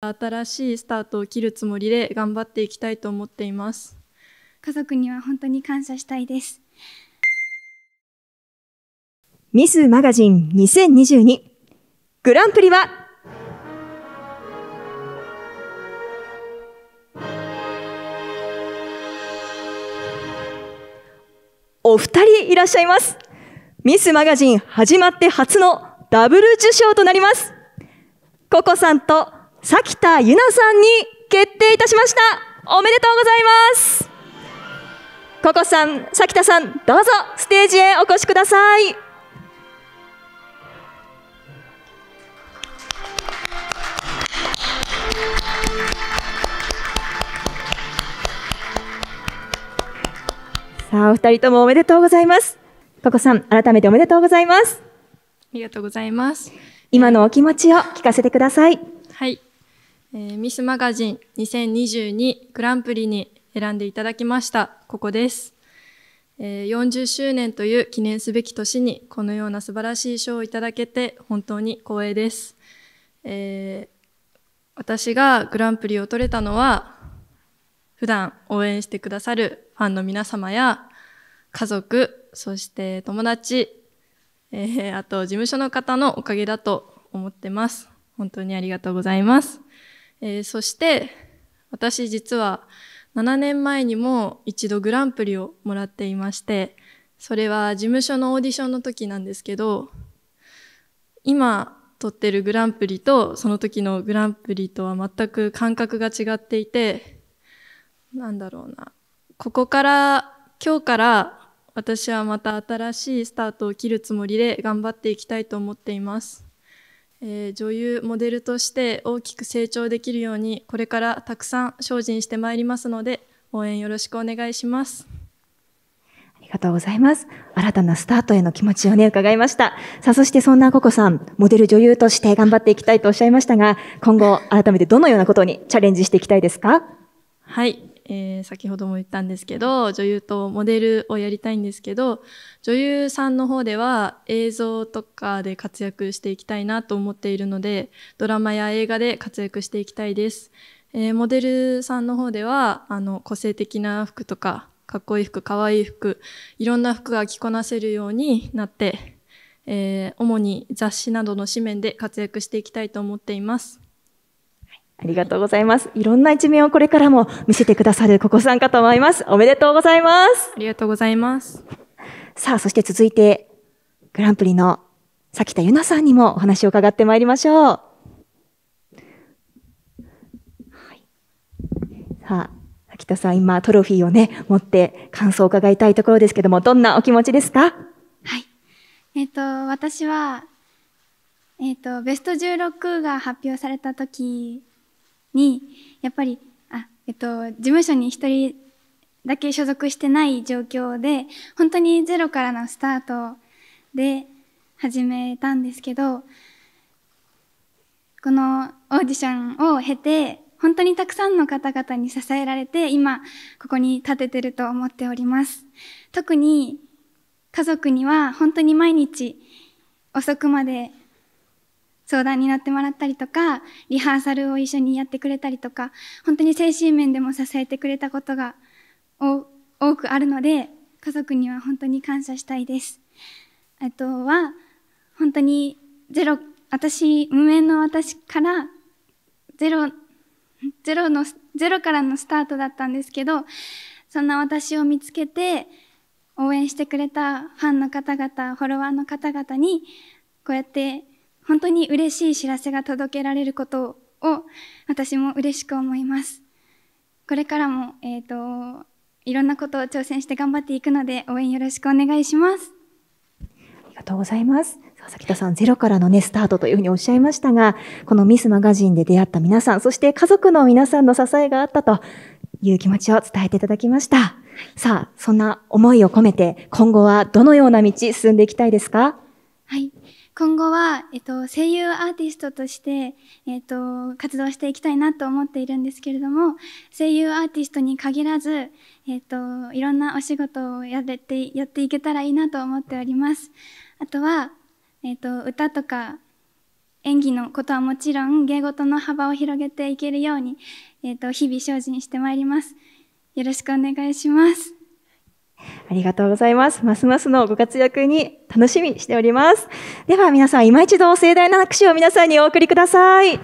新しいスタートを切るつもりで頑張っていきたいと思っています家族には本当に感謝したいですミスマガジン2022グランプリはお二人いらっしゃいますミスマガジン始まって初のダブル受賞となりますココさんと咲田ゆなさんに決定いたしましたおめでとうございますココさん、咲田さん、どうぞステージへお越しくださいさあ、お二人ともおめでとうございます。ココさん、改めておめでとうございます。ありがとうございます。今のお気持ちを聞かせてください。はい。えー、ミスマガジン2022グランプリに選んでいただきました、ここです。えー、40周年という記念すべき年に、このような素晴らしい賞をいただけて、本当に光栄です。えー、私がグランプリを取れたのは、普段応援してくださるファンの皆様や、家族、そして友達、えー、あと事務所の方のおかげだと思ってます。本当にありがとうございます。えー、そして私実は7年前にも一度グランプリをもらっていましてそれは事務所のオーディションの時なんですけど今取ってるグランプリとその時のグランプリとは全く感覚が違っていてなんだろうなここから今日から私はまた新しいスタートを切るつもりで頑張っていきたいと思っています。えー、女優モデルとして大きく成長できるようにこれからたくさん精進してまいりますので応援よろしくお願いしますありがとうございます新たなスタートへの気持ちをね伺いましたさあそしてそんなココさんモデル女優として頑張っていきたいとおっしゃいましたが今後改めてどのようなことにチャレンジしていきたいですかはいえー、先ほども言ったんですけど女優とモデルをやりたいんですけど女優さんの方では映像とかで活躍していきたいなと思っているのでドラマや映画で活躍していきたいです、えー、モデルさんの方ではあの個性的な服とかかっこいい服かわいい服いろんな服が着こなせるようになってえー、主に雑誌などの紙面で活躍していきたいと思っています。ありがとうございます。いろんな一面をこれからも見せてくださるココさんかと思います。おめでとうございます。ありがとうございます。さあ、そして続いて、グランプリの崎田ゆなさんにもお話を伺ってまいりましょう。はい、さあ、崎田さん、今トロフィーをね、持って感想を伺いたいところですけども、どんなお気持ちですかはい。えっ、ー、と、私は、えっ、ー、と、ベスト16が発表された時にやっぱりあ、えっと、事務所に1人だけ所属してない状況で本当にゼロからのスタートで始めたんですけどこのオーディションを経て本当にたくさんの方々に支えられて今ここに立ててると思っております特に家族には本当に毎日遅くまで相談になってもらったりとか、リハーサルを一緒にやってくれたりとか、本当に精神面でも支えてくれたことが多くあるので、家族には本当に感謝したいです。あとは、本当にゼロ、私、無名の私からゼロ、ゼロの、ゼロからのスタートだったんですけど、そんな私を見つけて、応援してくれたファンの方々、フォロワーの方々に、こうやって本当に嬉しい知らせが届けられることを私も嬉しく思います。これからも、えっ、ー、と、いろんなことを挑戦して頑張っていくので、応援よろしくお願いします。ありがとうございます。佐々田さん、ゼロからのね、スタートというふうにおっしゃいましたが、このミスマガジンで出会った皆さん、そして家族の皆さんの支えがあったという気持ちを伝えていただきました。さあ、そんな思いを込めて、今後はどのような道進んでいきたいですか今後は、えっと、声優アーティストとして、えっと、活動していきたいなと思っているんですけれども声優アーティストに限らず、えっと、いろんなお仕事をやれてやっていけたらいいなと思っておりますあとは、えっと、歌とか演技のことはもちろん芸事の幅を広げていけるように、えっと、日々精進してまいりますよろしくお願いしますありがとうございます。ますますのご活躍に楽しみしております。では皆さん、今一度盛大な拍手を皆さんにお送りください。